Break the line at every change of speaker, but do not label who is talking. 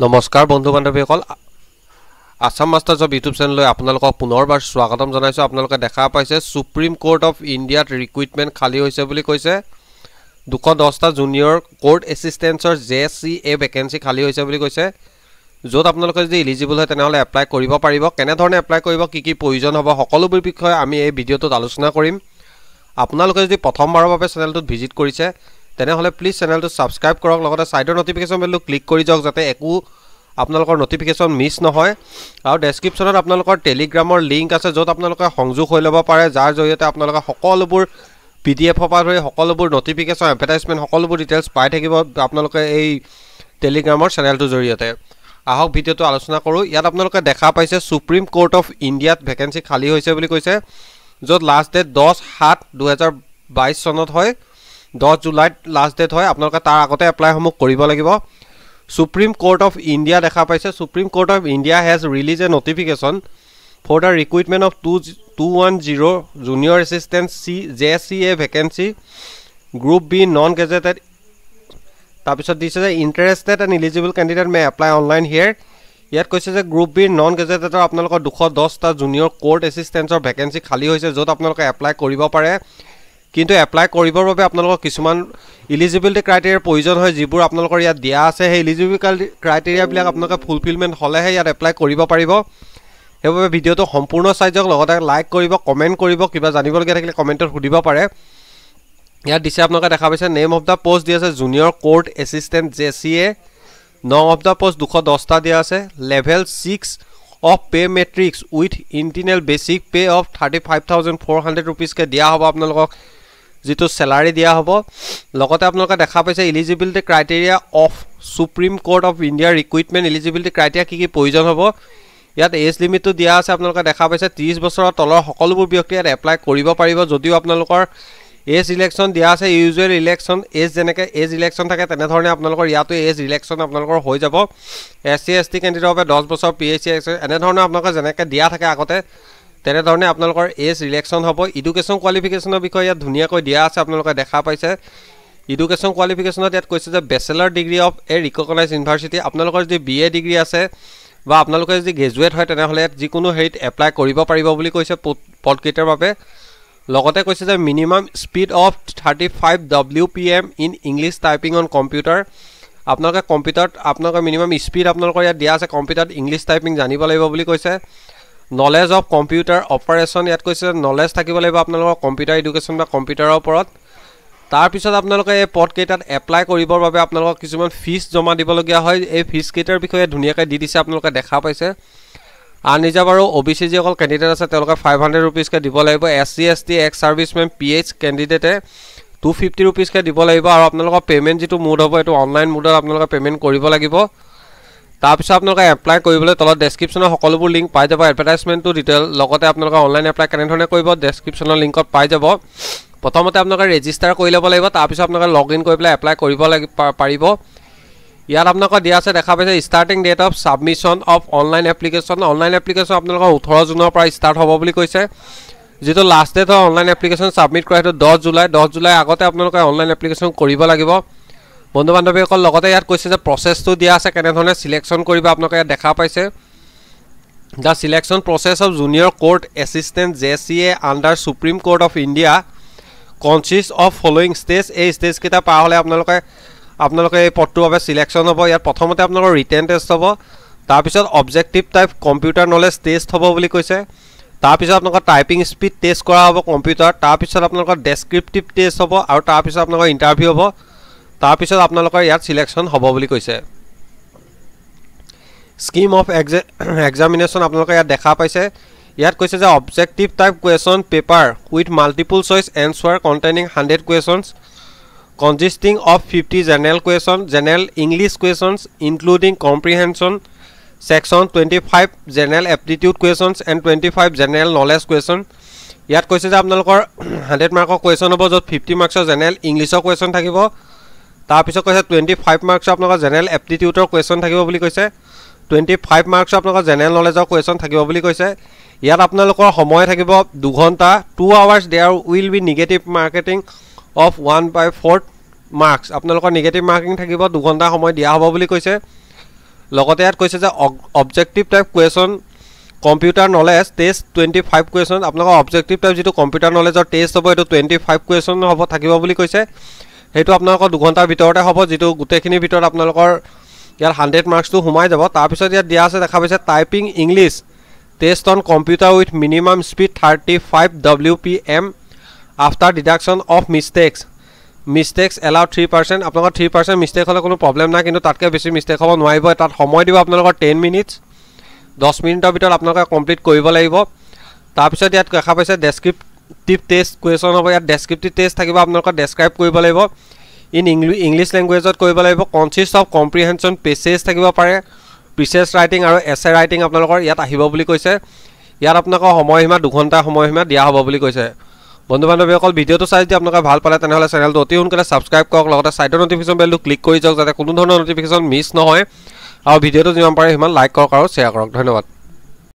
নমস্কাৰ বন্ধু বান্ধৱীসকল আছাম মাষ্টাৰ্ছৰ ইউটিউব চেনেললৈ আপোনালোকক পুনৰবাৰ স্বাগতম জনাইছোঁ আপোনালোকে দেখা পাইছে সুপ্ৰিম কোৰ্ট অফ ইণ্ডিয়াত ৰিক্ৰুইটমেণ্ট খালী হৈছে বুলি কৈছে দুশ দহটা জুনিয়ৰ কোৰ্ট এছিষ্টেঞ্চৰ জে চি এ ভেকেঞ্চি খালী হৈছে বুলি কৈছে য'ত আপোনালোকে যদি ইলিজিবল হয় তেনেহ'লে এপ্লাই কৰিব পাৰিব কেনেধৰণে এপ্লাই কৰিব কি কি প্ৰয়োজন হ'ব সকলোবোৰ বিষয়ে আমি এই ভিডিঅ'টোত আলোচনা কৰিম আপোনালোকে যদি প্ৰথমবাৰৰ বাবে চেনেলটোত ভিজিট কৰিছে তেনেহ'লে প্লিজ চেনেলটো ছাবস্ক্ৰাইব কৰক লগতে ছাইডৰ ন'টিফিকেশ্যন বেলটো ক্লিক কৰি যাওক যাতে একো আপোনালোকৰ ন'টিফিকেশ্যন মিছ নহয় আৰু ডেছক্ৰিপশ্যনত আপোনালোকৰ টেলিগ্ৰামৰ লিংক আছে য'ত আপোনালোকে সংযোগ হৈ ল'ব পাৰে যাৰ জৰিয়তে আপোনালোকে সকলোবোৰ পি ডি এফৰ পৰা ধৰি সকলোবোৰ ন'টিফিকেশ্যন এডভাৰটাইজমেণ্ট সকলোবোৰ ডিটেইলছ পাই থাকিব আপোনালোকে এই টেলিগ্ৰামৰ চেনেলটোৰ জৰিয়তে আহক ভিডিঅ'টো আলোচনা কৰোঁ ইয়াত আপোনালোকে দেখা পাইছে ছুপ্ৰিম কোৰ্ট অফ ইণ্ডিয়াত ভেকেঞ্চি খালী হৈছে বুলি কৈছে য'ত লাষ্ট ডেট দহ সাত দুহেজাৰ বাইছ চনত হয় দহ জুলাইত লাষ্ট ডেট হয় আপোনালোকে তাৰ আগতে এপ্লাইসমূহ কৰিব লাগিব সুপ্ৰিম কোৰ্ট অফ ইণ্ডিয়া দেখা পাইছে Supreme Court of India has release a notification for the recruitment of two two one zero' junior assistant C J C A vacancy group B non gazetted তাৰপিছত দিছে যে interested and eligible candidate may apply online here ইয়াত কৈছে যে group বিৰ non গেজেটেডৰ আপোনালোকৰ দুশ দহটা জুনিয়ৰ কোৰ্ট এচিষ্টেণ্টৰ ভেকেঞ্চি খালী হৈছে য'ত আপোনালোকে এপ্লাই কৰিব পাৰে কিন্তু এপ্লাই কৰিবৰ বাবে আপোনালোকৰ কিছুমান ইলিজিবিলিটি ক্ৰাইটেৰিয়াৰ প্ৰয়োজন হয় যিবোৰ আপোনালোকৰ ইয়াত দিয়া আছে সেই ইলিজিবিলিটি ক্ৰাইটেৰিয়াবিলাক আপোনালোকে ফুলফিলমেণ্ট হ'লেহে ইয়াত এপ্লাই কৰিব পাৰিব সেইবাবে ভিডিঅ'টো সম্পূৰ্ণ চাই যাওক লগতে লাইক কৰিব কমেণ্ট কৰিব কিবা জানিবলগীয়া থাকিলে কমেণ্টত সুধিব পাৰে ইয়াত দিছে আপোনালোকে দেখা পাইছে নেম অফ দ্য প'ষ্ট দি আছে junior court assistant J C A নং অফ দ্য প'ষ্ট দুশ দহটা দিয়া আছে level six of pay matrix with initial basic pay of thirty five thousand four hundred ৰুপিজকৈ দিয়া হ'ব আপোনালোকক যিটো চেলাৰী দিয়া হ'ব লগতে আপোনালোকে দেখা পাইছে eligibility criteria of Supreme Court of India recruitment eligibility criteria কি কি প্ৰয়োজন হ'ব ইয়াত এজ লিমিটটো দিয়া আছে আপোনালোকে দেখা পাইছে ত্ৰিছ বছৰৰ তলৰ সকলোবোৰ ব্যক্তিয়ে ইয়াত এপ্লাই কৰিব পাৰিব যদিও আপোনালোকৰ এজ ইলেকশ্যন দিয়া আছে ইউজুৱেল ইলেকশ্যন এজ যেনেকৈ এজ ইলেকশ্যন থাকে তেনেধৰণে আপোনালোকৰ ইয়াতো এজ ইলেকশ্যন আপোনালোকৰ হৈ যাব এছ চি এছ টি কেণ্ডিডেটৰ বাবে দহ বছৰ পি এইচ চি এছ এনেধৰণে আপোনালোকে যেনেকৈ দিয়া থাকে আগতে তেনেধৰণে আপোনালোকৰ এজ ৰিলেকশ্যন হ'ব ইডুকেশ্যন কোৱালিফিকেশ্যনৰ বিষয়ে ইয়াত ধুনীয়াকৈ দিয়া আছে আপোনালোকে দেখা পাইছে ইডুকেশ্যন কোৱালিফিকেশ্যনত ইয়াত কৈছে যে bachelor degree of a recognise university আপোনালোকৰ যদি বি এ ডিগ্ৰী আছে বা আপোনালোকে যদি গ্ৰেজুৱেট হয় তেনেহ'লে ইয়াত যিকোনো হেৰিত এপ্লাই কৰিব পাৰিব বুলি কৈছে পদকেইটাৰ বাবে লগতে কৈছে যে minimum speed of thirty five W P M in English typing on computer আপোনালোকে কম্পিউটাৰত আপোনালোকৰ মিনিমাম স্পীড আপোনালোকৰ ইয়াত দিয়া আছে কম্পিউটাৰত ইংলিছ টাইপিং জানিব লাগিব বুলি কৈছে নলেজ অফ কম্পিউটাৰ অপাৰেশ্যন ইয়াত কৈছে নলেজ থাকিব লাগিব আপোনালোকৰ কম্পিউটাৰ এডুকেশ্যন বা কম্পিউটাৰৰ ওপৰত তাৰপিছত আপোনালোকে এই পদকেইটাত এপ্লাই কৰিবৰ বাবে আপোনালোকক কিছুমান ফিজ জমা দিবলগীয়া হয় এই ফিজকেইটাৰ বিষয়ে ধুনীয়াকৈ দি দিছে আপোনালোকে দেখা পাইছে আন ৰিজাৰ্ভ আৰু অ' বি চি যিসকল কেণ্ডিডেট আছে তেওঁলোকে ফাইভ হাণ্ড্ৰেড ৰুপিজকৈ দিব লাগিব S C S T ex servicemen P H কেণ্ডিডেটে টু ফিফটি ৰুপিজকৈ দিব লাগিব আৰু আপোনালোকৰ পে'মেণ্ট যিটো মোড হ'ব এইটো অনলাইন মুডত আপোনালোকে পে'মেণ্ট কৰিব লাগিব তাৰপিছত আপোনালোকে এপ্লাই কৰিবলৈ তলত ডেছক্ৰিপশ্যনৰ সকলোবোৰ লিংক পাই যাব এডভাৰটাইজমেণ্টটো ডিটেইল লগতে আপোনালোকে অনলাইন এপ্লাই কেনেধৰণে কৰিব ডেছক্ৰিপশ্যনৰ লিংকত পাই যাব প্ৰথমতে আপোনালোকে ৰেজিষ্টাৰ কৰি ল'ব লাগিব তাৰপিছত আপোনালোকে লগ ইন কৰি পেলাই এপ্লাই কৰিব লাগিব পাৰিব ইয়াত আপোনালোকৰ দিয়া আছে দেখা পাইছে starting date of submission of online application online application আপোনালোকৰ ওঠৰ জুনৰ পৰা ষ্টাৰ্ট হ'ব বুলি কৈছে যিটো লাষ্ট ডেট হয় অনলাইন এপ্লিকেশ্যন ছাবমিট কৰা সেইটো দহ জুলাই দহ জুলাই আগতে আপোনালোকে অনলাইন এপ্লিকেশ্যন কৰিব লাগিব বন্ধু বান্ধৱীসকল লগতে ইয়াত কৈছে যে প্ৰচেছটো দিয়া আছে কেনেধৰণে চিলেকশ্যন কৰিব আপোনালোকে ইয়াত দেখা পাইছে the selection process of junior court assistant J C A under Supreme Court of India consist of following stage এই ষ্টেজকেইটা পাৰ হ'লে আপোনালোকে আপোনালোকে এই পদটোৰ বাবে চিলেকশ্যন হ'ব ইয়াত প্ৰথমতে আপোনালোকৰ ৰিটেন টেষ্ট হ'ব তাৰপিছত objective type computer knowledge test হ'ব বুলি কৈছে তাৰপিছত আপোনালোকৰ টাইপিং স্পীড টেষ্ট কৰা হ'ব কম্পিউটাৰ তাৰপিছত আপোনালোকৰ ডেছক্ৰিপটিভ টেষ্ট হ'ব আৰু তাৰপিছত আপোনালোকৰ ইণ্টাৰভিউ হ'ব তাৰপিছত আপোনালোকৰ ইয়াত চিলেকশ্যন হ'ব বুলি কৈছে স্কিম অফ এক্সে এক্সামিনেশ্যন আপোনালোকে ইয়াত দেখা পাইছে ইয়াত কৈছে যে objective type question paper with multiple choice answer containing hundred questions consisting of fifty general question general English questions including comprehension section twenty five general aptitude questions and twenty five general knowledge question ইয়াত কৈছে যে আপোনালোকৰ hundred মাৰ্কৰ question হ'ব য'ত fifty মাৰ্কছৰ general ইংলিছৰ question থাকিব তাৰপিছত কৈছে টুৱেণ্টি ফাইভ মাৰ্কছৰ আপোনালোকৰ জেনেৰেল এপ্টিটিউটৰ কুৱেশ্যন থাকিব বুলি কৈছে টুৱেণ্টি ফাইভ মাৰ্কছৰ আপোনালোকৰ জেনেৰেল নলেজৰ কুৱেশ্যন থাকিব বুলি কৈছে ইয়াত আপোনালোকৰ সময় থাকিব দুঘণ্টা two hours there will be negative marketing of one by fourth marks আপোনালোকৰ নিগেটিভ মাৰ্কিং থাকিব দুঘণ্টা সময় দিয়া হ'ব বুলি কৈছে লগতে ইয়াত কৈছে যে objective type question computer knowledge test twenty five question আপোনালোকৰ অবজেক্টিভ টাইপ যিটো কম্পিউটাৰ নলেজৰ টেষ্ট হ'ব এইটো টুৱেণ্টি ফাইভ কুৱেশ্যন হ'ব থাকিব বুলি কৈছে সেইটো আপোনালোকৰ দুঘণ্টাৰ ভিতৰতে হ'ব যিটো গোটেইখিনিৰ ভিতৰত আপোনালোকৰ ইয়াত হাণ্ড্ৰেড মাৰ্কছটো সোমাই যাব তাৰপিছত ইয়াত দিয়া আছে দেখা পাইছে typing English test on computer with minimum speed thirty five W P M after deduction of mistakes mistakes allow three percent আপোনালোকৰ থ্ৰী পাৰ্চেণ্ট মিষ্টেক হ'লে কোনো প্ৰব্লেম নাই কিন্তু তাতকৈ বেছি মিষ্টেক হ'ব নোৱাৰিব তাত সময় দিব আপোনালোকৰ টেন মিনিটছ দহ মিনিটৰ ভিতৰত আপোনালোকে কমপ্লিট কৰিব লাগিব তাৰপিছত ইয়াত দেখা পাইছে ডেছক্ৰিপ্ট ডেস্ক্ৰিপটিভ টেষ্ট কুৱেশ্যন হ'ব ইয়াত ডেছক্ৰিপটিভ টেষ্ট থাকিব আপোনালোকৰ ডেছক্ৰাইব কৰিব লাগিব ইন ইংলি ইংলিছ লেংগুৱেজত কৰিব লাগিব কনচিষ্ট অফ কম্প্ৰিহেনশ্যন পেচেজ থাকিব পাৰে পিচেজ ৰাইটিং আৰু এছে ৰাইটিং আপোনালোকৰ ইয়াত আহিব বুলি কৈছে ইয়াত আপোনালোকৰ সময়সীমা দুঘণ্টা সময়সীমা দিয়া হ'ব বুলি কৈছে বন্ধু বান্ধৱীসকল ভিডিঅ'টো চাই যদি আপোনালোকে ভাল পালে তেনেহ'লে চেনেলটো অতি সোনকালে ছাবস্ক্ৰাইব কৰক লগতে ছাইডৰ নটিফিকেশ্যন বেলটো ক্লিক কৰি যাওক যাতে কোনো ধৰণৰ নটিফিকেশ্যন মিছ নহয় আৰু ভিডিঅ'টো যিমান পাৰে সিমান লাইক কৰক আৰু শ্বেয়াৰ কৰক ধন্যবাদ